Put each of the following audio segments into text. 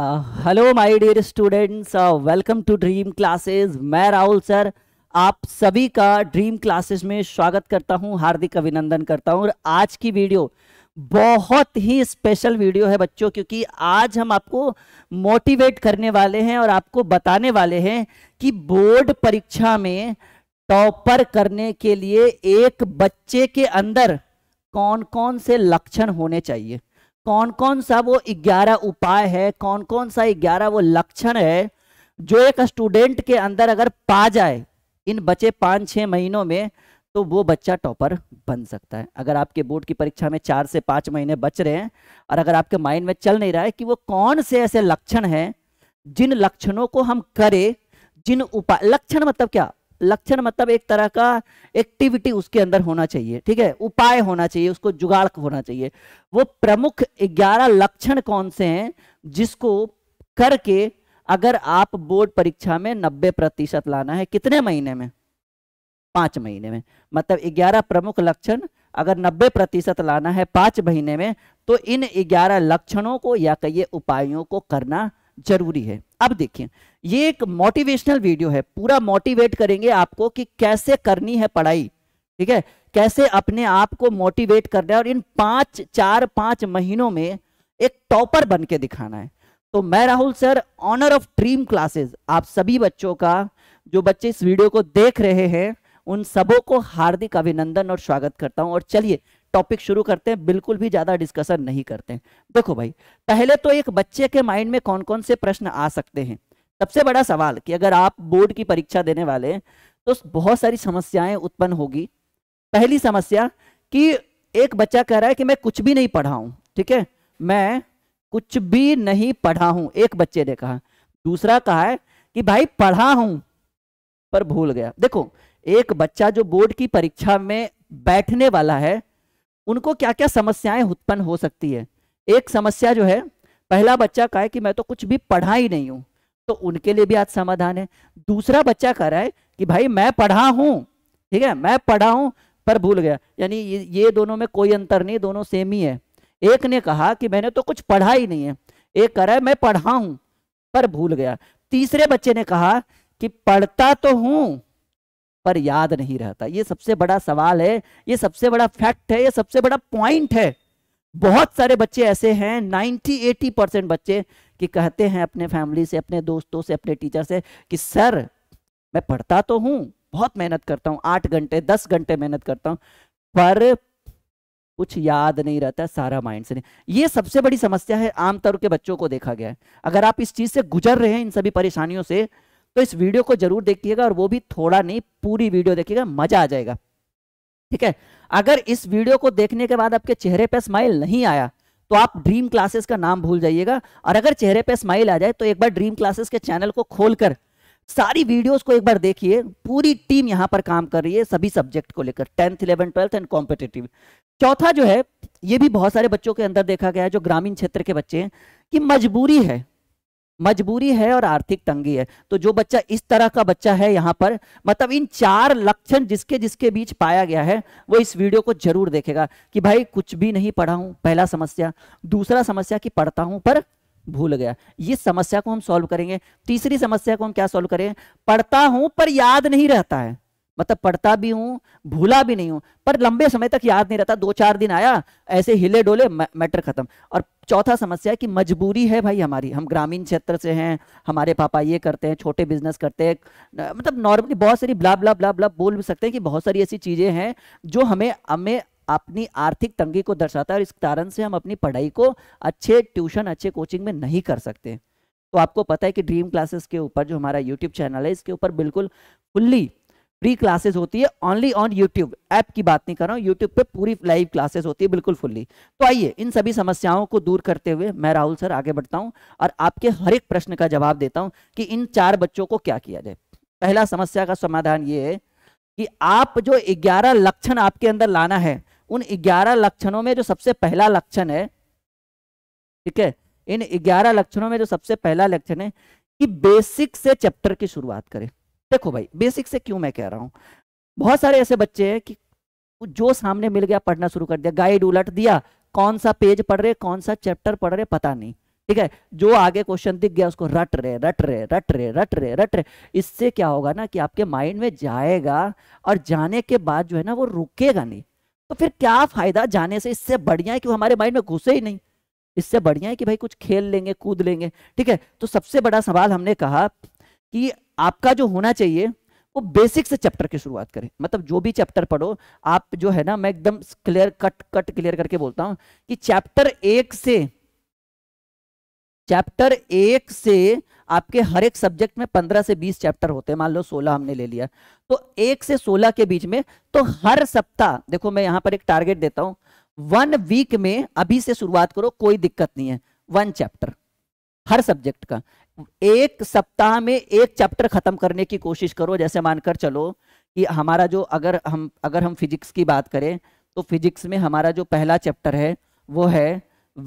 hello my dear students welcome to Dream Classes मैं Rahul sir आप सभी का ड्रीम क्लासेस में स्वागत करता हूं हार्दिक अभिनंदन करता हूं और आज की वीडियो बहुत ही स्पेशल वीडियो है बच्चों क्योंकि आज हम आपको मोटिवेट करने वाले हैं और आपको बताने वाले हैं कि बोर्ड परीक्षा में टॉपर करने के लिए एक बच्चे के अंदर कौन कौन से लक्षण होने चाहिए कौन कौन सा वो ग्यारह उपाय है कौन कौन सा ग्यारह वो लक्षण है जो एक स्टूडेंट के अंदर अगर पा जाए इन बचे पाँच छः महीनों में तो वो बच्चा टॉपर बन सकता है अगर आपके बोर्ड की परीक्षा में चार से पाँच महीने बच रहे हैं और अगर आपके माइंड में चल नहीं रहा है कि वो कौन से ऐसे लक्षण हैं जिन लक्षणों को हम करें जिन उपाय लक्षण मतलब क्या लक्षण मतलब एक तरह का एक्टिविटी उसके अंदर होना चाहिए ठीक है उपाय होना चाहिए उसको जुगाड़ होना चाहिए वो प्रमुख ग्यारह लक्षण कौन से हैं जिसको करके अगर आप बोर्ड परीक्षा में नब्बे प्रतिशत लाना है कितने महीने में पांच महीने में मतलब ग्यारह प्रमुख लक्षण अगर नब्बे प्रतिशत लाना है पांच महीने में तो इन ग्यारह लक्षणों को या कहिए उपायों को करना जरूरी है अब देखिए ये एक मोटिवेशनल वीडियो है पूरा मोटिवेट करेंगे आपको कि कैसे करनी है पढ़ाई ठीक है कैसे अपने आप को मोटिवेट करना है और इन पांच चार पांच महीनों में एक टॉपर बन के दिखाना है तो मैं Rahul sir owner of Dream Classes आप सभी बच्चों का जो बच्चे इस वीडियो को देख रहे हैं उन सबों को हार्दिक अभिनंदन और स्वागत करता हूं और चलिए टॉपिक शुरू करते हैं बिल्कुल भी ज़्यादा डिस्कशन नहीं करते हैं देखो भाई पहले तो एक बच्चे के माइंड में कौन कौन से प्रश्न आ सकते हैं सबसे बड़ा सवाल कि अगर आप बोर्ड की परीक्षा देने वाले हैं तो बहुत सारी समस्याएं उत्पन्न होगी पहली समस्या कि एक बच्चा कह रहा है कि मैं कुछ भी नहीं पढ़ा हूं ठीक है मैं कुछ भी नहीं पढ़ा हूं एक बच्चे ने कहा दूसरा कहा है कि भाई पढ़ा हूं पर भूल गया देखो एक बच्चा जो बोर्ड की परीक्षा में बैठने वाला है उनको क्या क्या समस्याएं उत्पन्न हो सकती है एक समस्या जो है पहला बच्चा कहा कि मैं तो कुछ भी पढ़ा ही नहीं हूं तो उनके लिए भी आज समाधान है दूसरा बच्चा कह रहा है कि भाई मैं पढ़ा हूं ठीक है मैं पढ़ा हूं पर भूल गया यानी ये दोनों में कोई अंतर नहीं दोनों सेम ही है एक ने कहा कि मैंने तो कुछ पढ़ा ही नहीं है एक कह रहा है मैं पढ़ा हूं पर भूल गया तीसरे बच्चे ने कहा कि पढ़ता तो हूं पर याद नहीं रहता ये सबसे बड़ा सवाल है ये सबसे बड़ा फैक्ट है ये सबसे बड़ा पॉइंट है बहुत सारे बच्चे ऐसे हैं 90 80 परसेंट बच्चे कि कहते हैं अपने फैमिली से अपने दोस्तों से अपने टीचर से कि सर मैं पढ़ता तो हूँ बहुत मेहनत करता हूँ आठ घंटे दस घंटे मेहनत करता हूँ पर कुछ याद नहीं रहता सारा माइंड से नहीं ये सबसे बड़ी समस्या है आमतौर के बच्चों को देखा गया है अगर आप इस चीज़ से गुजर रहे हैं इन सभी परेशानियों से तो इस वीडियो को जरूर देखिएगा और वो भी थोड़ा नहीं पूरी वीडियो देखिएगा मजा आ जाएगा ठीक है अगर इस वीडियो को देखने के बाद आपके चेहरे पर स्माइल नहीं आया तो आप ड्रीम क्लासेस का नाम भूल जाइएगा और अगर चेहरे पर स्माइल आ जाए तो एक बार ड्रीम क्लासेस के चैनल को खोलकर सारी वीडियोस को एक बार देखिए पूरी टीम यहां पर काम कर रही है सभी सब्जेक्ट को लेकर tenth eleven twelfth and competitive चौथा जो है ये भी बहुत सारे बच्चों के अंदर देखा गया है जो ग्रामीण क्षेत्र के बच्चे हैं कि मजबूरी है मजबूरी है और आर्थिक तंगी है तो जो बच्चा इस तरह का बच्चा है यहाँ पर मतलब इन चार लक्षण जिसके जिसके बीच पाया गया है वो इस वीडियो को जरूर देखेगा कि भाई कुछ भी नहीं पढ़ा हूं पहला समस्या दूसरा समस्या कि पढ़ता हूं पर भूल गया ये समस्या को हम सॉल्व करेंगे तीसरी समस्या को हम क्या सॉल्व करें पढ़ता हूं पर याद नहीं रहता है मतलब पढ़ता भी हूँ भूला भी नहीं हूँ पर लंबे समय तक याद नहीं रहता दो चार दिन आया ऐसे हिले डोले मैटर खत्म और चौथा समस्या है कि मजबूरी है भाई हमारी हम ग्रामीण क्षेत्र से हैं हमारे पापा ये करते हैं छोटे बिजनेस करते हैं मतलब नॉर्मली बहुत सारी ब्ला ब्ला ब्ला ब्ला बोल भी सकते हैं कि बहुत सारी ऐसी चीज़ें हैं जो हमें हमें अपनी आर्थिक तंगी को दर्शाता है और इस कारण से हम अपनी पढ़ाई को अच्छे ट्यूशन अच्छे कोचिंग में नहीं कर सकते तो आपको पता है कि ड्रीम क्लासेस के ऊपर जो हमारा यूट्यूब चैनल है इसके ऊपर बिल्कुल फुल्ली फ्री क्लासेस होती है ओनली ऑन यूट्यूब ऐप की बात नहीं कर रहा हूँ यूट्यूब पे पूरी लाइव क्लासेस होती है बिल्कुल फुल्ली तो आइए इन सभी समस्याओं को दूर करते हुए मैं राहुल सर आगे बढ़ता हूँ और आपके हर एक प्रश्न का जवाब देता हूँ कि इन चार बच्चों को क्या किया जाए पहला समस्या का समाधान ये है कि आप जो ग्यारह लक्षण आपके अंदर लाना है उन ग्यारह लक्षणों में जो सबसे पहला लक्षण है ठीक है इन ग्यारह लक्षणों में जो सबसे पहला लक्षण है कि बेसिक से चैप्टर की शुरुआत करें देखो भाई बेसिक से क्यों मैं कह रहा हूं बहुत सारे ऐसे बच्चे हैं कि जो सामने मिल गया पढ़ना शुरू कर दिया गाइड उलट दिया कौन सा पेज पढ़ रहे कौन सा चैप्टर पढ़ रहे पता नहीं ठीक है जो आगे क्वेश्चन दिख गया उसको रट रहे रट रहे रट रहे रट रहे रट रहे इससे क्या होगा ना कि आपके माइंड में जाएगा और जाने के बाद जो है ना वो रुकेगा नहीं तो फिर क्या फायदा जाने से इससे बढ़िया है कि वो हमारे माइंड में घुसे ही नहीं इससे बढ़िया है कि भाई कुछ खेल लेंगे कूद लेंगे ठीक है तो सबसे बड़ा सवाल हमने कहा कि आपका जो होना चाहिए वो बेसिक से चैप्टर की शुरुआत करें मतलब जो भी चैप्टर पढ़ो आप जो है ना मैं एकदम क्लियर कट कट क्लियर करके बोलता हूं कि चैप्टर एक से चैप्टर एक से आपके हर एक सब्जेक्ट में पंद्रह से बीस चैप्टर होते हैं मान लो सोलह हमने ले लिया तो एक से सोलह के बीच में तो हर सप्ताह देखो मैं यहां पर एक टारगेट देता हूं वन वीक में अभी से शुरुआत करो कोई दिक्कत नहीं है वन चैप्टर हर सब्जेक्ट का एक सप्ताह में एक चैप्टर खत्म करने की कोशिश करो जैसे मानकर चलो कि हमारा जो अगर हम अगर हम फिजिक्स की बात करें तो फिजिक्स में हमारा जो पहला चैप्टर है वो है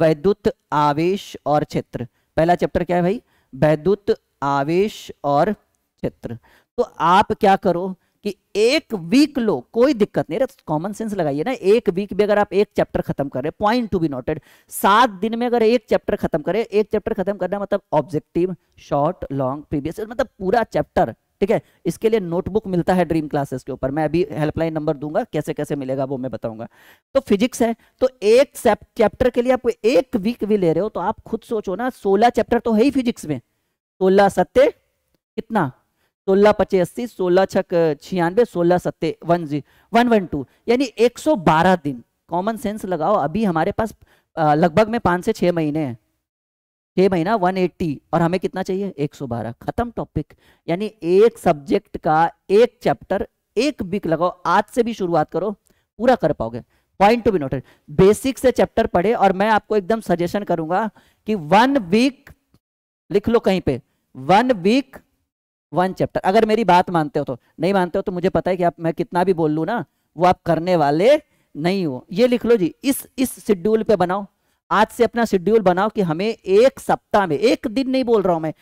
वैद्युत आवेश और क्षेत्र पहला चैप्टर क्या है भाई वैद्युत आवेश और क्षेत्र तो आप क्या करो कि एक वीक लो कोई दिक्कत नहीं कॉमन सेंस लगाइए ना एक वीक में अगर आप एक चैप्टर खत्म कर रहे पॉइंट टू बी नोटेड सात दिन में अगर एक चैप्टर खत्म करें एक चैप्टर खत्म करना मतलब ऑब्जेक्टिव शॉर्ट लॉन्ग प्रीवियस मतलब पूरा चैप्टर ठीक है इसके लिए नोटबुक मिलता है ड्रीम क्लासेस के ऊपर मैं अभी हेल्पलाइन नंबर दूंगा कैसे कैसे मिलेगा वो मैं बताऊंगा तो फिजिक्स है तो एक चैप्टर के लिए आप एक वीक भी ले रहे हो तो आप खुद सोचो ना सोलह चैप्टर तो है ही फिजिक्स में सोलह सत्य कितना सोलह पचे अस्सी सोलह छक छियानवे सोलह सत्ते वन जी वन वन टू यानी एक सौ बारह दिन कॉमन सेंस लगाओ अभी हमारे पास लगभग में पांच से छह महीने हैं छह महीना वन एट्टी और हमें कितना चाहिए एक सौ बारह खत्म टॉपिक यानी एक सब्जेक्ट का एक चैप्टर एक वीक लगाओ आज से भी शुरुआत करो पूरा कर पाओगे point to be noted basic से चैप्टर पढ़े और मैं आपको एकदम सजेशन करूंगा कि वन वीक लिख लो कहीं पे वन वीक वन चैप्टर अगर मेरी बात मानते हो तो नहीं मानते हो तो मुझे पता है कि आप मैं कितना भी बोल लू ना वो आप करने वाले नहीं हो ये लिख लो जी इस इस शेड्यूल पे बनाओ आज से अपना शेड्यूल बनाओ कि हमें एक सप्ताह में एक दिन नहीं बोल रहा हूं मैं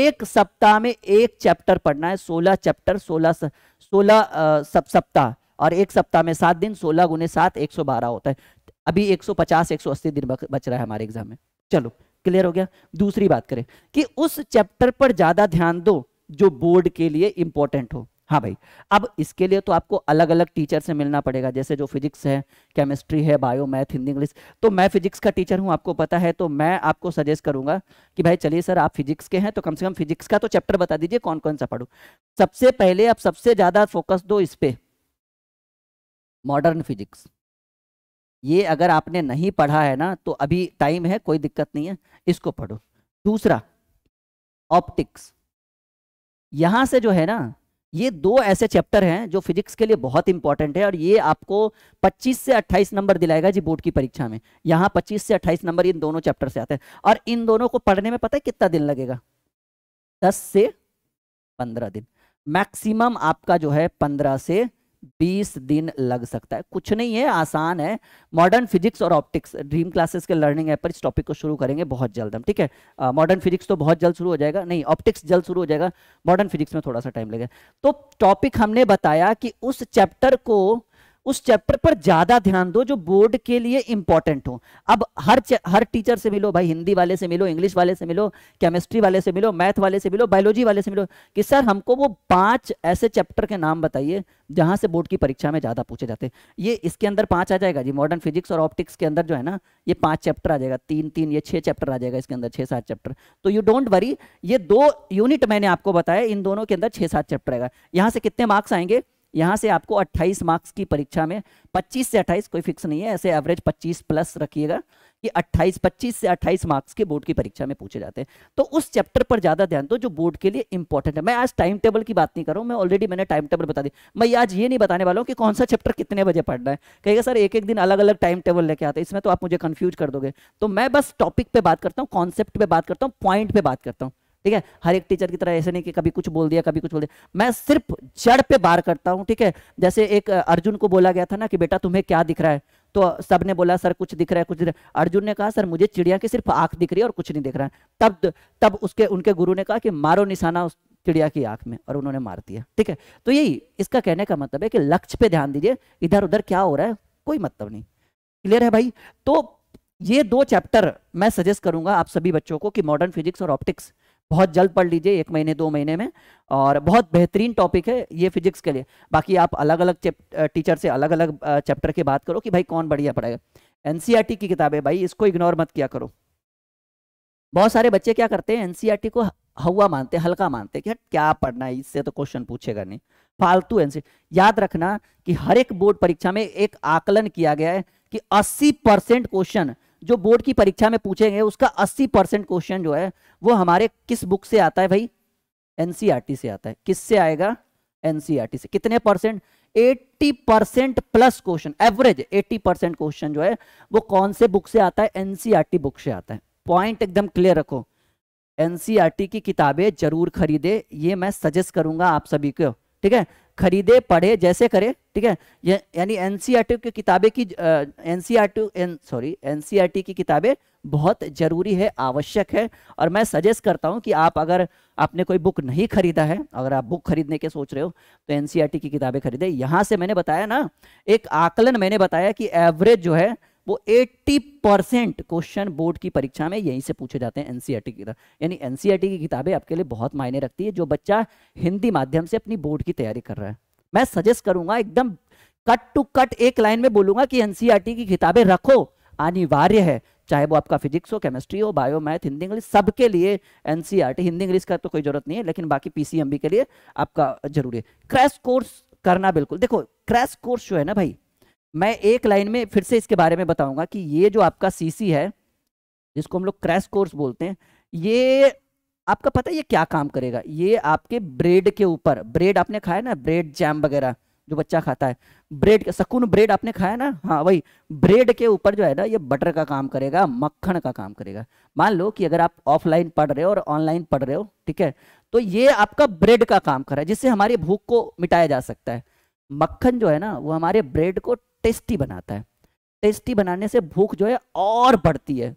एक सप्ताह में एक चैप्टर पढ़ना है सोलह चैप्टर सोलह सोलह सब सप्ताह और एक सप्ताह में सात दिन सोलह गुने सात एक सौ बारह होता है अभी एक सौ पचास एक सौ अस्सी दिन बच रहा है हमारे एग्जाम में चलो क्लियर हो गया दूसरी बात करें कि उस चैप्टर पर ज्यादा ध्यान दो जो बोर्ड के लिए इंपॉर्टेंट हो हाँ भाई अब इसके लिए तो आपको अलग अलग टीचर से मिलना पड़ेगा जैसे जो फिजिक्स है केमिस्ट्री है बायो मैथ हिंदी इंग्लिश तो मैं फिजिक्स का टीचर हूं आपको पता है तो मैं आपको सजेस्ट करूंगा कि भाई चलिए सर आप फिजिक्स के हैं तो कम से कम फिजिक्स का तो चैप्टर बता दीजिए कौन कौन सा पढ़ू सबसे पहले आप सबसे ज़्यादा फोकस दो इस पे मॉडर्न फिजिक्स ये अगर आपने नहीं पढ़ा है ना तो अभी टाइम है कोई दिक्कत नहीं है इसको पढ़ो दूसरा ऑप्टिक्स यहां से जो है ना ये दो ऐसे चैप्टर हैं जो फिजिक्स के लिए बहुत इंपॉर्टेंट है और ये आपको 25 से 28 नंबर दिलाएगा जी बोर्ड की परीक्षा में यहां 25 से 28 नंबर इन दोनों चैप्टर से आते हैं और इन दोनों को पढ़ने में पता है कितना दिन लगेगा 10 से 15 दिन मैक्सिमम आपका जो है 15 से बीस दिन लग सकता है कुछ नहीं है आसान है मॉडर्न फिजिक्स और ऑप्टिक्स ड्रीम क्लासेस के लर्निंग ऐप पर इस टॉपिक को शुरू करेंगे बहुत जल्द हम ठीक है मॉडर्न फिजिक्स तो बहुत जल्द शुरू हो जाएगा नहीं ऑप्टिक्स जल्द शुरू हो जाएगा मॉडर्न फिजिक्स में थोड़ा सा टाइम लगेगा तो टॉपिक हमने बताया कि उस चैप्टर को उस चैप्टर पर ज्यादा ध्यान दो जो बोर्ड के लिए इंपॉर्टेंट हो अब हर हर टीचर से मिलो भाई हिंदी वाले से मिलो इंग्लिश वाले से मिलो केमिस्ट्री वाले से मिलो मैथ वाले से मिलो बायोलॉजी वाले से मिलो कि सर हमको वो पांच ऐसे चैप्टर के नाम बताइए जहां से बोर्ड की परीक्षा में ज्यादा पूछे जाते ये इसके अंदर पांच आ जाएगा जी मॉडर्न फिजिक्स और ऑप्टिक्स के अंदर जो है ना ये पांच चैप्टर आ जाएगा तीन तीन ये छह चैप्टर आ जाएगा इसके अंदर छह सात चैप्टर तो यू डोंट वरी ये दो यूनिट मैंने आपको बताया इन दोनों के अंदर छह सात चैप्टर आएगा यहां से कितने मार्क्स आएंगे यहाँ से आपको 28 मार्क्स की परीक्षा में 25 से 28 कोई फिक्स नहीं है ऐसे एवरेज 25 प्लस रखिएगा कि 28 25 से 28 मार्क्स के बोर्ड की परीक्षा में पूछे जाते हैं तो उस चैप्टर पर ज़्यादा ध्यान दो जो बोर्ड के लिए इंपॉर्टेंट है मैं आज टाइम टेबल की बात नहीं कर रहा हूँ मैं ऑलरेडी मैंने टाइम टेबल बता दी मैं आज ये नहीं बताने वाला हूँ कि कौन सा चैप्टर कितने बजे पढ़ना है कहेगा सर एक एक दिन अलग अलग टाइम टेबल लेके आते हैं इसमें तो आप मुझे कन्फ्यूज कर दोगे तो मैं बस टॉपिक पे बात करता हूँ कॉन्सेप्ट पर बात करता हूँ पॉइंट पर बात करता हूँ ठीक है हर एक टीचर की तरह ऐसे नहीं कि कभी कुछ बोल दिया कभी कुछ बोल दिया मैं सिर्फ जड़ पे बार करता हूँ ठीक है जैसे एक अर्जुन को बोला गया था ना कि बेटा तुम्हें क्या दिख रहा है तो सब ने बोला सर कुछ दिख रहा है कुछ दिख रहा है अर्जुन ने कहा सर मुझे चिड़िया की सिर्फ आंख दिख रही है और कुछ नहीं दिख रहा है तब तब उसके उनके गुरु ने कहा कि मारो निशाना उस चिड़िया की आंख में और उन्होंने मार दिया ठीक है तो यही इसका कहने का मतलब है कि लक्ष्य पे ध्यान दीजिए इधर उधर क्या हो रहा है कोई मतलब नहीं क्लियर है भाई तो ये दो चैप्टर मैं सजेस्ट करूंगा आप सभी बच्चों को कि मॉडर्न फिजिक्स और ऑप्टिक्स बहुत जल्द पढ़ लीजिए एक महीने दो महीने में और बहुत बेहतरीन टॉपिक है ये फिजिक्स के लिए बाकी आप अलग अलग टीचर से अलग अलग चैप्टर की बात करो कि भाई कौन बढ़िया पढ़ेगा एनसीईआरटी e की किताब है भाई इसको इग्नोर मत किया करो बहुत सारे बच्चे क्या करते हैं एनसीईआरटी e को हवा मानते हैं हल्का मानते हैं कि क्या पढ़ना है इससे तो क्वेश्चन पूछेगा नहीं फालतू एनसी e याद रखना कि हर एक बोर्ड परीक्षा में एक आकलन किया गया है कि 80 परसेंट क्वेश्चन जो बोर्ड की परीक्षा में पूछेंगे उसका 80 परसेंट क्वेश्चन जो है वो हमारे किस बुक से आता है भाई एनसीईआरटी e से आता है किससे आएगा एनसीईआरटी e से कितने percent 80 percent plus question average 80 percent question जो है वो कौन से बुक से आता है एनसीईआरटी e बुक से आता है पॉइंट एकदम क्लियर रखो एनसीआरटी की किताबें जरूर खरीदे ये मैं सजेस्ट करूंगा आप सभी को ठीक है खरीदे पढ़े जैसे करे ठीक है यानी एनसीईआरटी e की किताबें की एनसीईआरटी सॉरी एनसीईआरटी की किताबें बहुत जरूरी है आवश्यक है और मैं सजेस्ट करता हूं कि आप अगर आपने कोई बुक नहीं खरीदा है अगर आप बुक खरीदने के सोच रहे हो तो एनसीईआरटी e की किताबें खरीदे यहां से मैंने बताया ना एक आकलन मैंने बताया कि एवरेज जो है वो 80 परसेंट क्वेश्चन बोर्ड की परीक्षा में यहीं से पूछे जाते हैं एनसीईआरटी e की यानी एनसीईआरटी e की किताबें आपके लिए बहुत मायने रखती है जो बच्चा हिंदी माध्यम से अपनी बोर्ड की तैयारी कर रहा है मैं सजेस्ट करूंगा एकदम कट टू कट एक लाइन में बोलूंगा कि एनसीईआरटी e की किताबें रखो अनिवार्य है चाहे वो आपका फिजिक्स हो केमिस्ट्री हो बायो मैथ हिंदी इंग्लिश सबके लिए एनसीईआरटी हिंदी इंग्लिश का तो कोई जरूरत नहीं है लेकिन बाकी पीसीएमबी के लिए आपका जरूरी है क्रैश कोर्स करना बिल्कुल देखो क्रैश कोर्स जो है ना भाई मैं एक लाइन में फिर से इसके बारे में बताऊंगा कि ये जो आपका सीसी है जिसको हम लोग क्रैश कोर्स बोलते हैं ये आपका पता है ये क्या काम करेगा ये आपके ब्रेड के ऊपर ब्रेड आपने खाया ना ब्रेड जैम वगैरह जो बच्चा खाता है ब्रेड सकून ब्रेड आपने खाया ना हाँ वही ब्रेड के ऊपर जो है ना ये बटर का काम करेगा मक्खन का काम करेगा मान लो कि अगर आप ऑफलाइन पढ़ रहे हो और ऑनलाइन पढ़ रहे हो ठीक है तो ये आपका ब्रेड का काम कर रहा है जिससे हमारी भूख को मिटाया जा सकता है मक्खन जो है ना वो हमारे ब्रेड को टेस्टी बनाता है टेस्टी बनाने से भूख जो है और बढ़ती है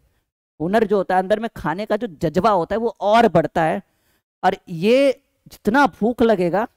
हुनर जो होता है अंदर में खाने का जो जज्बा होता है वो और बढ़ता है और ये जितना भूख लगेगा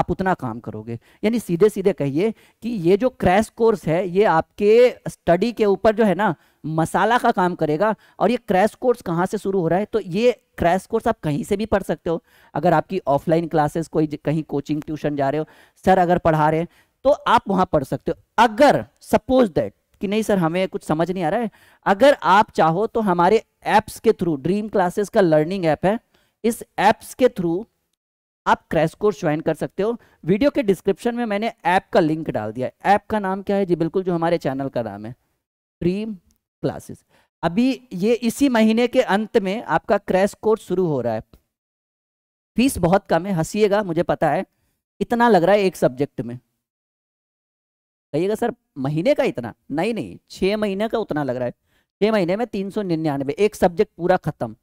आप उतना काम करोगे यानी सीधे सीधे कहिए कि ये जो क्रैश कोर्स है ये आपके स्टडी के ऊपर जो है ना मसाला का काम करेगा और ये क्रैश कोर्स कहाँ से शुरू हो रहा है तो ये क्रैश कोर्स आप कहीं से भी पढ़ सकते हो अगर आपकी ऑफलाइन क्लासेस कोई कहीं कोचिंग ट्यूशन जा रहे हो सर अगर पढ़ा रहे हैं तो आप वहां पढ़ सकते हो अगर सपोज दैट कि नहीं सर हमें कुछ समझ नहीं आ रहा है अगर आप चाहो तो हमारे ऐप्स के थ्रू ड्रीम क्लासेस का लर्निंग ऐप है इस एप्स के थ्रू आप क्रैश कोर्स ज्वाइन कर सकते हो वीडियो के डिस्क्रिप्शन में मैंने ऐप का लिंक डाल दिया ऐप का नाम क्या है जी बिल्कुल जो हमारे चैनल का नाम है ड्रीम क्लासेस अभी ये इसी महीने के अंत में आपका क्रैश कोर्स शुरू हो रहा है फीस बहुत कम है हंसीएगा मुझे पता है इतना लग रहा है एक सब्जेक्ट में कहिएगा सर महीने का इतना नहीं नहीं छः महीने का उतना लग रहा है छः महीने में तीन सौ निन्यानवे एक सब्जेक्ट पूरा खत्म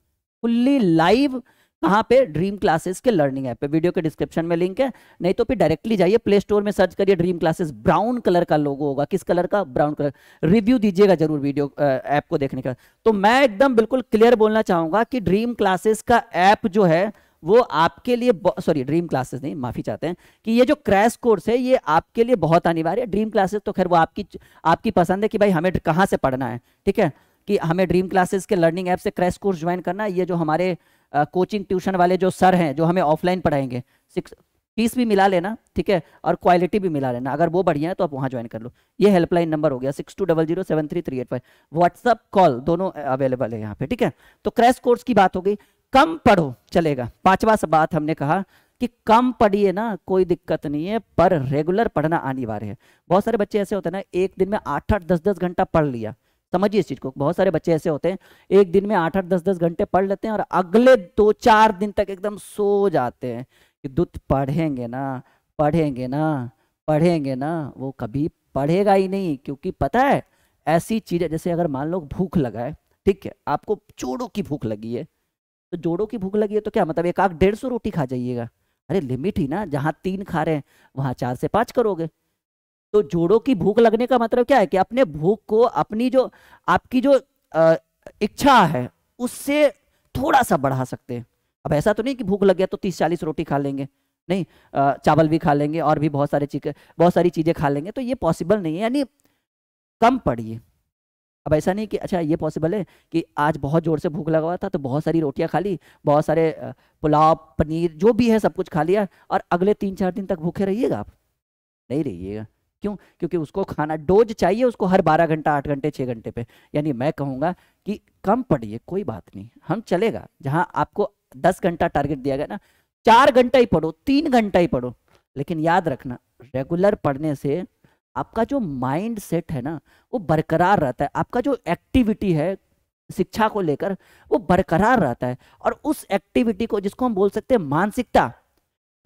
फुल्ली लाइव कहाँ पे ड्रीम क्लासेस के लर्निंग ऐप पे वीडियो के डिस्क्रिप्शन में लिंक है नहीं तो फिर डायरेक्टली जाइए प्ले स्टोर में सर्च करिए ड्रीम क्लासेस ब्राउन कलर का लोगो होगा किस कलर का ब्राउन कलर रिव्यू दीजिएगा जरूर वीडियो ऐप को देखने का तो मैं एकदम बिल्कुल क्लियर बोलना चाहूंगा कि ड्रीम क्लासेस का ऐप जो है वो आपके लिए सॉरी ड्रीम क्लासेस नहीं माफी चाहते हैं कि ये जो क्रैश कोर्स है ये आपके लिए बहुत अनिवार्य है ड्रीम क्लासेस तो खैर वो आपकी आपकी पसंद है कि भाई हमें कहाँ से पढ़ना है ठीक है कि हमें ड्रीम क्लासेस के लर्निंग ऐप से क्रैश कोर्स ज्वाइन करना ये जो हमारे कोचिंग ट्यूशन वाले जो सर हैं जो हमें ऑफलाइन पढ़ाएंगे सिक्स फीस भी मिला लेना ठीक है और क्वालिटी भी मिला लेना अगर वो बढ़िया है तो आप वहाँ ज्वाइन कर लो ये हेल्पलाइन नंबर हो गया six two double zero seven three three eight five WhatsApp call दोनों अवेलेबल है यहाँ पे ठीक है तो क्रैश कोर्स की बात हो गई कम पढ़ो चलेगा पांचवा बात हमने कहा कि कम पढ़िए ना कोई दिक्कत नहीं है पर रेगुलर पढ़ना अनिवार्य है बहुत सारे बच्चे ऐसे होते हैं ना एक दिन में आठ आठ दस दस घंटा पढ़ लिया समझिए इस चीज को बहुत सारे बच्चे ऐसे होते हैं एक दिन में आठ आठ दस दस घंटे पढ़ लेते हैं और अगले दो चार दिन तक एकदम सो जाते हैं कि दुत पढ़ेंगे ना पढ़ेंगे ना पढ़ेंगे ना वो कभी पढ़ेगा ही नहीं क्योंकि पता है ऐसी चीज जैसे अगर मान लो भूख लगा है ठीक है आपको चोड़ों की भूख लगी है तो जोड़ों की भूख लगी है तो क्या मतलब एक आग डेढ़ सौ रोटी खा जाइएगा अरे लिमिट ही ना जहाँ तीन खा रहे हैं वहाँ चार से पाँच करोगे तो जोड़ों की भूख लगने का मतलब क्या है कि अपने भूख को अपनी जो आपकी जो इच्छा है उससे थोड़ा सा बढ़ा सकते हैं अब ऐसा तो नहीं कि भूख लग गया तो तीस चालीस रोटी खा लेंगे नहीं चावल भी खा लेंगे और भी बहुत सारे चीजें बहुत सारी चीज़ें खा लेंगे तो ये पॉसिबल नहीं है यानी कम पड़िए अब ऐसा नहीं कि अच्छा ये पॉसिबल है कि आज बहुत ज़ोर से भूख लगा हुआ था तो बहुत सारी रोटियाँ खा ली बहुत सारे पुलाव पनीर जो भी है सब कुछ खा लिया और अगले तीन चार दिन तक भूखे रहिएगा आप नहीं रहिएगा क्यों क्योंकि उसको खाना डोज चाहिए उसको हर बारह घंटा आठ घंटे छः घंटे पे यानी मैं कहूँगा कि कम पढ़िए कोई बात नहीं हम चलेगा जहाँ आपको दस घंटा टारगेट दिया गया ना चार घंटा ही पढ़ो तीन घंटा ही पढ़ो लेकिन याद रखना रेगुलर पढ़ने से आपका जो माइंड सेट है ना वो बरकरार रहता है आपका जो एक्टिविटी है शिक्षा को लेकर वो बरकरार रहता है और उस एक्टिविटी को जिसको हम बोल सकते हैं मानसिकता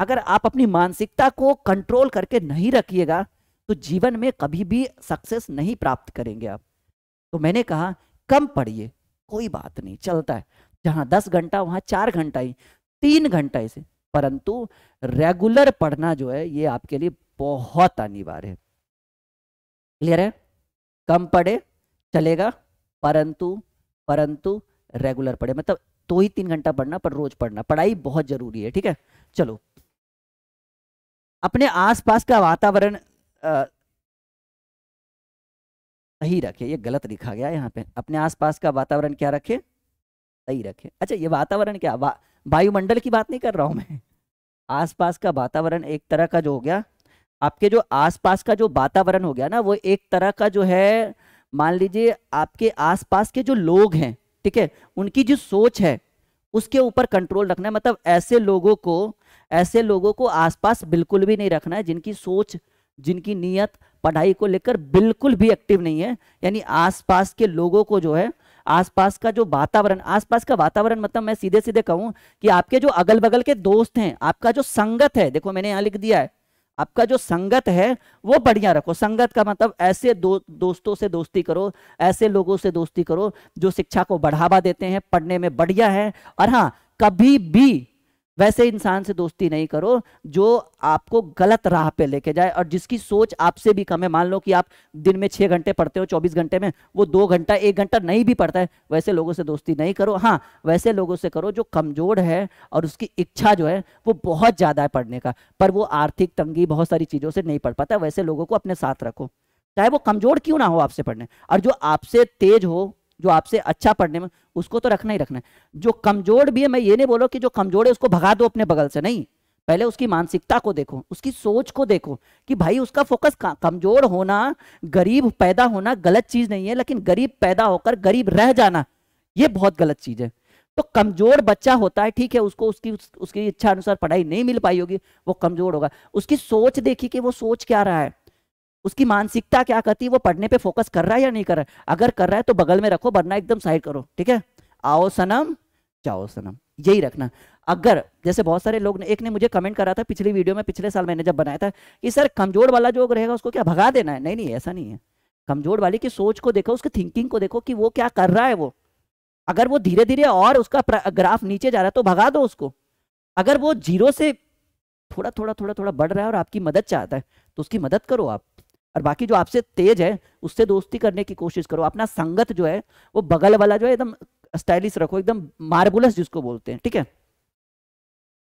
अगर आप अपनी मानसिकता को कंट्रोल करके नहीं रखिएगा तो जीवन में कभी भी सक्सेस नहीं प्राप्त करेंगे आप तो मैंने कहा कम पढ़िए कोई बात नहीं चलता है जहां दस घंटा वहां चार घंटा ही तीन घंटा ही से परंतु रेगुलर पढ़ना जो है ये आपके लिए बहुत अनिवार्य है क्लियर है कम पढ़े चलेगा परंतु परंतु रेगुलर पढ़े मतलब दो तो ही तीन घंटा पढ़ना पर रोज पढ़ना पढ़ाई बहुत जरूरी है ठीक है चलो अपने आसपास का वातावरण सही रखे ये गलत लिखा गया यहाँ पे अपने आसपास का वातावरण क्या रखे सही रखे अच्छा ये वातावरण क्या वा, वायुमंडल की बात नहीं कर रहा हूं मैं आसपास का वातावरण एक तरह का जो हो गया आपके जो आसपास का जो वातावरण हो गया ना वो एक तरह का जो है मान लीजिए आपके आसपास के जो लोग हैं ठीक है उनकी जो सोच है उसके ऊपर कंट्रोल रखना है मतलब ऐसे लोगों को ऐसे लोगों को आसपास बिल्कुल भी नहीं रखना है जिनकी सोच जिनकी नीयत पढ़ाई को लेकर बिल्कुल भी एक्टिव नहीं है यानी आसपास के लोगों को जो है आसपास का जो वातावरण आसपास का वातावरण मतलब मैं सीधे सीधे कहूं कि आपके जो अगल बगल के दोस्त हैं आपका जो संगत है देखो मैंने यहाँ लिख दिया है आपका जो संगत है वो बढ़िया रखो संगत का मतलब ऐसे दो, दोस्तों से दोस्ती करो ऐसे लोगों से दोस्ती करो जो शिक्षा को बढ़ावा देते हैं पढ़ने में बढ़िया है और हाँ कभी भी वैसे इंसान से दोस्ती नहीं करो जो आपको गलत राह पे लेके जाए और जिसकी सोच आपसे भी कम है मान लो कि आप दिन में छः घंटे पढ़ते हो चौबीस घंटे में वो दो घंटा एक घंटा नहीं भी पढ़ता है वैसे लोगों से दोस्ती नहीं करो हाँ वैसे लोगों से करो जो कमज़ोर है और उसकी इच्छा जो है वो बहुत ज़्यादा है पढ़ने का पर वो आर्थिक तंगी बहुत सारी चीज़ों से नहीं पढ़ पाता वैसे लोगों को अपने साथ रखो चाहे वो कमज़ोर क्यों ना हो आपसे पढ़ने और जो आपसे तेज हो जो आपसे अच्छा पढ़ने में उसको तो रखना ही रखना है जो कमजोर भी है मैं ये नहीं बोलो कि जो कमजोर है उसको भगा दो अपने बगल से नहीं पहले उसकी मानसिकता को देखो उसकी सोच को देखो कि भाई उसका फोकस कमजोर होना गरीब पैदा होना गलत चीज नहीं है लेकिन गरीब पैदा होकर गरीब रह जाना ये बहुत गलत चीज है तो कमजोर बच्चा होता है ठीक है उसको उसकी उसकी इच्छा अनुसार पढ़ाई नहीं मिल पाई होगी वो कमजोर होगा उसकी सोच देखी कि वो सोच क्या रहा है उसकी मानसिकता क्या कहती है वो पढ़ने पे फोकस कर रहा है या नहीं कर रहा है अगर कर रहा है तो बगल में रखो वरना एकदम साइड करो ठीक है आओ सनम जाओ सनम यही रखना अगर जैसे बहुत सारे लोग ने एक ने मुझे कमेंट करा था पिछली वीडियो में पिछले साल मैंने जब बनाया था कि सर कमजोर वाला जो रहेगा उसको क्या भगा देना है नहीं नहीं ऐसा नहीं है कमजोर वाले की सोच को देखो उसके थिंकिंग को देखो कि वो क्या कर रहा है वो अगर वो धीरे धीरे और उसका ग्राफ नीचे जा रहा है तो भगा दो उसको अगर वो जीरो से थोड़ा थोड़ा थोड़ा थोड़ा बढ़ रहा है और आपकी मदद चाहता है तो उसकी मदद करो आप और बाकी जो आपसे तेज है उससे दोस्ती करने की कोशिश करो अपना संगत जो है वो बगल वाला जो है एकदम स्टाइलिश रखो एकदम मार्बुलस जिसको बोलते हैं ठीक है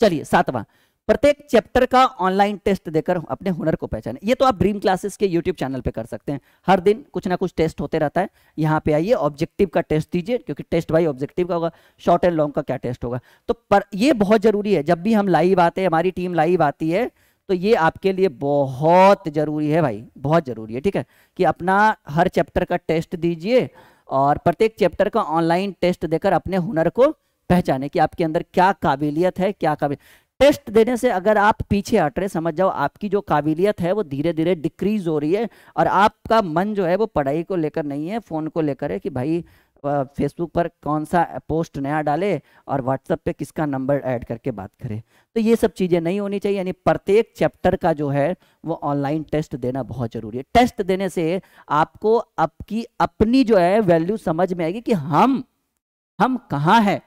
चलिए सातवां प्रत्येक चैप्टर का ऑनलाइन टेस्ट देकर अपने हुनर को पहचाने ये तो आप ड्रीम क्लासेस के यूट्यूब चैनल पे कर सकते हैं हर दिन कुछ ना कुछ टेस्ट होते रहता है यहाँ पे आइए ऑब्जेक्टिव का टेस्ट दीजिए क्योंकि टेस्ट भाई ऑब्जेक्टिव का होगा शॉर्ट एंड लॉन्ग का क्या टेस्ट होगा तो पर ये बहुत जरूरी है जब भी हम लाइव आते हैं हमारी टीम लाइव आती है तो ये आपके लिए बहुत ज़रूरी है भाई बहुत ज़रूरी है ठीक है कि अपना हर चैप्टर का टेस्ट दीजिए और प्रत्येक चैप्टर का ऑनलाइन टेस्ट देकर अपने हुनर को पहचाने कि आपके अंदर क्या काबिलियत है क्या काबिल टेस्ट देने से अगर आप पीछे हट रहे समझ जाओ आपकी जो काबिलियत है वो धीरे धीरे डिक्रीज हो रही है और आपका मन जो है वो पढ़ाई को लेकर नहीं है फ़ोन को लेकर है कि भाई फेसबुक पर कौन सा पोस्ट नया डाले और व्हाट्सएप पे किसका नंबर ऐड करके बात करें तो ये सब चीज़ें नहीं होनी चाहिए यानी प्रत्येक चैप्टर का जो है वो ऑनलाइन टेस्ट देना बहुत ज़रूरी है टेस्ट देने से आपको आपकी अपनी जो है वैल्यू समझ में आएगी कि हम हम कहाँ हैं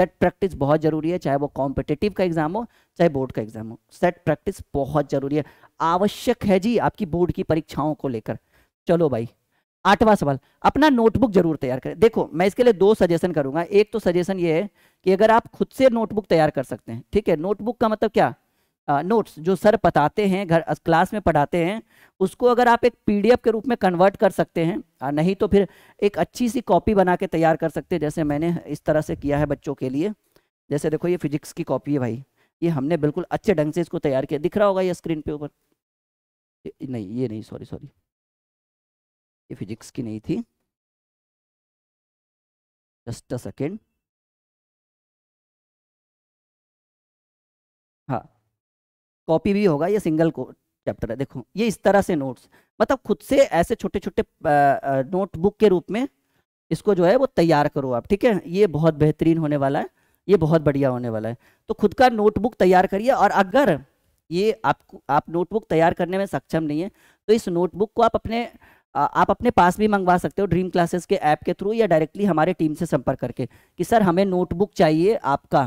सेट प्रैक्टिस बहुत जरूरी है चाहे वो कॉम्पिटेटिव का एग्जाम हो चाहे बोर्ड का एग्जाम हो सेट प्रैक्टिस बहुत जरूरी है आवश्यक है जी आपकी बोर्ड की परीक्षाओं को लेकर चलो भाई आठवां सवाल अपना नोटबुक जरूर तैयार करें देखो मैं इसके लिए दो सजेशन करूंगा एक तो सजेशन ये है कि अगर आप खुद से नोटबुक तैयार कर सकते हैं ठीक है नोटबुक का मतलब क्या नोट्स जो सर बताते हैं घर क्लास में पढ़ाते हैं उसको अगर आप एक पीडीएफ के रूप में कन्वर्ट कर सकते हैं आ, नहीं तो फिर एक अच्छी सी कॉपी बना के तैयार कर सकते हैं जैसे मैंने इस तरह से किया है बच्चों के लिए जैसे देखो ये फिजिक्स की कॉपी है भाई ये हमने बिल्कुल अच्छे ढंग से इसको तैयार किया दिख रहा होगा ये स्क्रीन पे ऊपर नहीं ये नहीं सॉरी सॉरी ये फिजिक्स की नहीं थी जस्ट अ सेकेंड हाँ कॉपी भी होगा ये सिंगल को चैप्टर है देखो ये इस तरह से नोट्स मतलब खुद से ऐसे छोटे छोटे नोटबुक के रूप में इसको जो है वो तैयार करो आप ठीक है ये बहुत बेहतरीन होने वाला है ये बहुत बढ़िया होने वाला है तो खुद का नोटबुक तैयार करिए और अगर ये आपको आप नोटबुक तैयार करने में सक्षम नहीं है तो इस नोटबुक को आप अपने आप अपने पास भी मंगवा सकते हो ड्रीम क्लासेस के ऐप के थ्रू या डायरेक्टली हमारे टीम से संपर्क करके कि सर हमें नोटबुक चाहिए आपका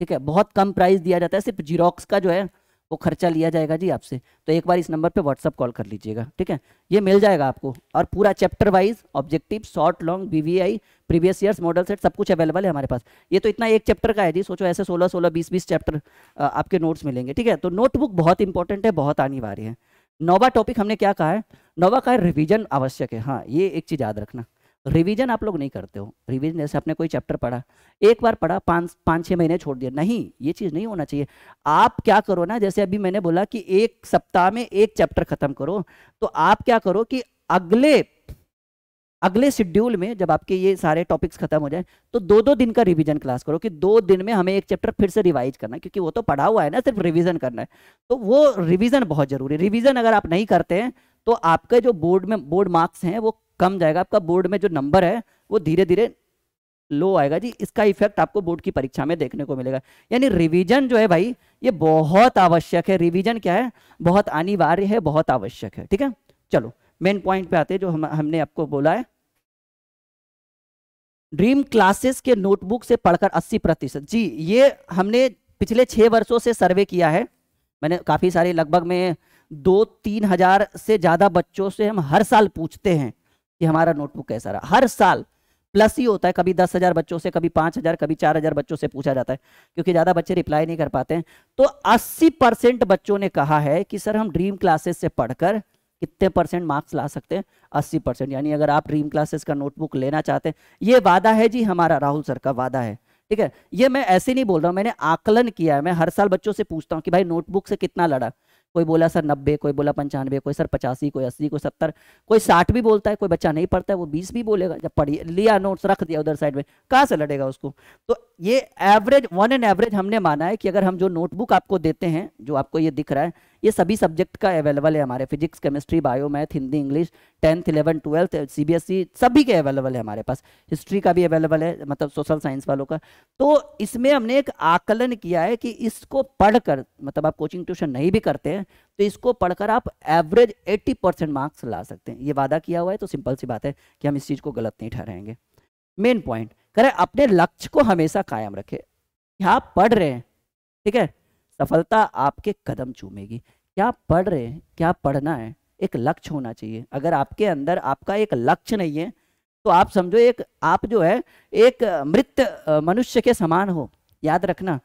ठीक है बहुत कम प्राइस दिया जाता है सिर्फ जीरोक्स का जो है वो खर्चा लिया जाएगा जी आपसे तो एक बार इस नंबर पे व्हाट्सअप कॉल कर लीजिएगा ठीक है ये मिल जाएगा आपको और पूरा chapter wise objective short long VVI previous years model set सब कुछ अवेलेबल है हमारे पास ये तो इतना एक चैप्टर का है जी सोचो ऐसे सोलह सोलह बीस बीस चैप्टर आपके नोट्स मिलेंगे ठीक है तो नोटबुक बहुत इंपॉर्टेंट है बहुत आने है नोवा टॉपिक हमने क्या कहा है नौवा का रिविजन आवश्यक है हाँ ये एक चीज़ याद रखना रिवीजन आप लोग नहीं करते हो रिवीजन जैसे आपने कोई चैप्टर पढ़ा एक बार पढ़ा पाँच पाँच छः महीने छोड़ दिया नहीं ये चीज़ नहीं होना चाहिए आप क्या करो ना जैसे अभी मैंने बोला कि एक सप्ताह में एक चैप्टर खत्म करो तो आप क्या करो कि अगले अगले शेड्यूल में जब आपके ये सारे टॉपिक्स खत्म हो जाए तो दो दो दिन का रिवीजन क्लास करो कि दो दिन में हमें एक चैप्टर फिर से रिवाइज करना है क्योंकि वो तो पढ़ा हुआ है ना सिर्फ रिवीजन करना है तो वो रिवीजन बहुत जरूरी है रिवीजन अगर आप नहीं करते हैं तो आपके जो बोर्ड में बोर्ड मार्क्स हैं वो कम जाएगा आपका बोर्ड में जो नंबर है वो धीरे धीरे लो आएगा जी इसका इफेक्ट आपको बोर्ड की परीक्षा में देखने को मिलेगा यानी रिवीजन जो है भाई ये बहुत आवश्यक है रिवीजन क्या है बहुत अनिवार्य है बहुत आवश्यक है ठीक है चलो मेन पॉइंट पे आते हैं जो हम हमने आपको बोला है ड्रीम क्लासेस के नोटबुक से पढ़कर 80 प्रतिशत जी ये हमने पिछले छः वर्षों से सर्वे किया है मैंने काफ़ी सारे लगभग में दो तीन हज़ार से ज़्यादा बच्चों से हम हर साल पूछते हैं कि हमारा नोटबुक कैसा रहा हर साल प्लस ही होता है कभी दस हज़ार बच्चों से कभी पाँच हज़ार कभी चार हज़ार बच्चों से पूछा जाता है क्योंकि ज़्यादा बच्चे रिप्लाई नहीं कर पाते हैं तो अस्सी परसेंट बच्चों ने कहा है कि सर हम ड्रीम क्लासेस से पढ़कर कितने परसेंट मार्क्स ला सकते हैं अस्सी परसेंट यानी अगर आप ड्रीम क्लासेस का नोटबुक लेना चाहते हैं ये वादा है जी हमारा राहुल सर का वादा है ठीक है ये मैं ऐसे नहीं बोल रहा हूँ मैंने आकलन किया है मैं हर साल बच्चों से पूछता हूँ कि भाई नोटबुक से कितना लड़ा कोई बोला सर नब्बे कोई बोला पंचानवे कोई सर पचासी कोई अस्सी कोई सत्तर कोई साठ भी बोलता है कोई बच्चा नहीं पढ़ता है वो बीस भी बोलेगा जब पढ़िए लिया नोट्स रख दिया उधर साइड में कहाँ से लड़ेगा उसको तो ये एवरेज वन एंड एवरेज हमने माना है कि अगर हम जो नोटबुक आपको देते हैं जो आपको ये दिख रहा है ये सभी सब्जेक्ट का अवेलेबल है हमारे physics chemistry bio math Hindi English tenth eleven twelfth CBSE सभी के अवेलेबल है हमारे पास हिस्ट्री का भी अवेलेबल है मतलब सोशल साइंस वालों का तो इसमें हमने एक आकलन किया है कि इसको पढ़कर मतलब आप कोचिंग ट्यूशन नहीं भी करते हैं तो इसको पढ़कर आप एवरेज एट्टी मार्क्स ला सकते हैं ये वादा किया हुआ है तो सिंपल सी बात है कि हम इस चीज़ को गलत नहीं ठहराएंगे मेन पॉइंट करे अपने लक्ष्य को हमेशा कायम रखे क्या पढ़ रहे हैं ठीक है सफलता आपके कदम चूमेगी क्या पढ़ रहे हैं क्या पढ़ना है एक लक्ष्य होना चाहिए अगर आपके अंदर आपका एक लक्ष्य नहीं है तो आप समझो एक आप जो है एक मृत मनुष्य के समान हो याद रखना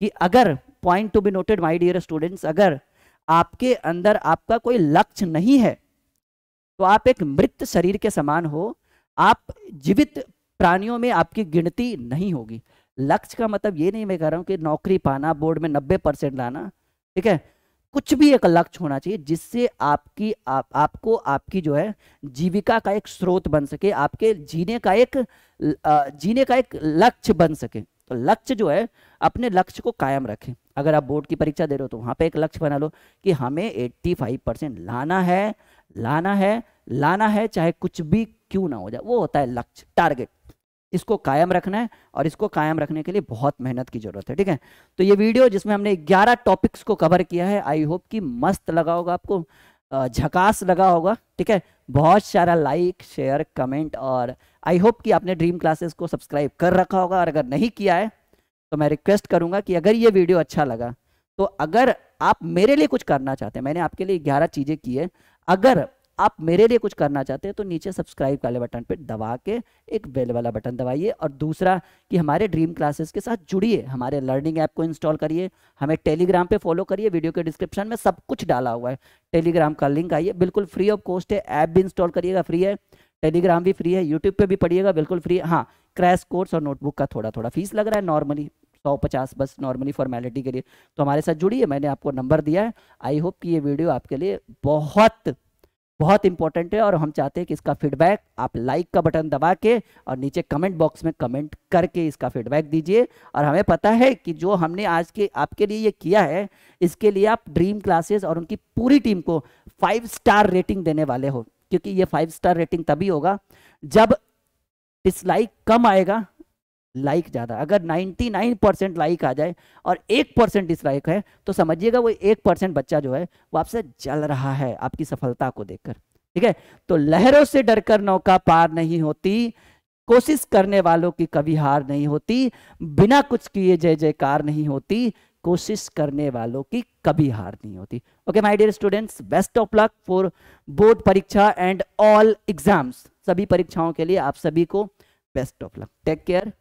कि अगर point to be noted my dear students अगर आपके अंदर आपका कोई लक्ष्य नहीं है तो आप एक मृत शरीर के समान हो आप जीवित प्राणियों में आपकी गिनती नहीं होगी लक्ष्य का मतलब ये नहीं मैं कह रहा हूँ कि नौकरी पाना बोर्ड में नब्बे परसेंट लाना ठीक है कुछ भी एक लक्ष्य होना चाहिए जिससे आपकी आप, आपको आपकी जो है जीविका का एक स्रोत बन सके आपके जीने का एक जीने का एक लक्ष्य बन सके तो लक्ष्य जो है अपने लक्ष्य को कायम रखें अगर आप बोर्ड की परीक्षा दे रहे हो तो वहाँ पे एक लक्ष्य बना लो कि हमें 85 परसेंट लाना है लाना है लाना है चाहे कुछ भी क्यों ना हो जाए वो होता है लक्ष्य टारगेट इसको कायम रखना है और इसको कायम रखने के लिए बहुत मेहनत की जरूरत है ठीक है तो ये वीडियो जिसमें हमने 11 टॉपिक्स को कवर किया है आई होप कि मस्त लगा होगा आपको झकास लगा होगा ठीक है बहुत सारा लाइक शेयर कमेंट और आई होप कि आपने ड्रीम क्लासेस को सब्सक्राइब कर रखा होगा और अगर नहीं किया है तो मैं रिक्वेस्ट करूंगा कि अगर ये वीडियो अच्छा लगा तो अगर आप मेरे लिए कुछ करना चाहते हैं मैंने आपके लिए ग्यारह चीज़ें की है अगर आप मेरे लिए कुछ करना चाहते हैं तो नीचे सब्सक्राइब वाले बटन पर दबा के एक बेल वाला बटन दबाइए और दूसरा कि हमारे ड्रीम क्लासेस के साथ जुड़िए हमारे लर्निंग ऐप को इंस्टॉल करिए हमें टेलीग्राम पे फॉलो करिए वीडियो के डिस्क्रिप्शन में सब कुछ डाला हुआ है टेलीग्राम का लिंक आइए बिल्कुल फ्री ऑफ कॉस्ट है ऐप भी इंस्टॉल करिएगा फ्री है टेलीग्राम भी फ्री है यूट्यूब पर भी पढ़िएगा बिल्कुल फ्री हाँ क्रैश कोर्स और नोटबुक का थोड़ा थोड़ा फीस लग रहा है नॉर्मली सौ पचास बस नॉर्मली फॉर्मेलिटी के लिए तो हमारे साथ जुड़िए मैंने आपको नंबर दिया है आई होप कि ये वीडियो आपके लिए बहुत बहुत इंपॉर्टेंट है और हम चाहते हैं कि इसका फीडबैक आप लाइक का बटन दबा के और नीचे कमेंट बॉक्स में कमेंट करके इसका फीडबैक दीजिए और हमें पता है कि जो हमने आज के आपके लिए ये किया है इसके लिए आप ड्रीम क्लासेस और उनकी पूरी टीम को फाइव स्टार रेटिंग देने वाले हो क्योंकि ये फाइव स्टार रेटिंग तभी होगा जब डिसलाइक कम आएगा लाइक ज़्यादा अगर 99 परसेंट लाइक आ जाए और एक परसेंट डिसलाइक है तो समझिएगा वो एक परसेंट बच्चा जो है वो आपसे जल रहा है आपकी सफलता को देखकर ठीक है तो लहरों से डरकर नौका पार नहीं होती कोशिश करने वालों की कभी हार नहीं होती बिना कुछ किए जय जयकार नहीं होती कोशिश करने वालों की कभी हार नहीं होती okay my dear students best of luck for board परीक्षा एंड ऑल एग्जाम्स सभी परीक्षाओं के लिए आप सभी को best of luck take care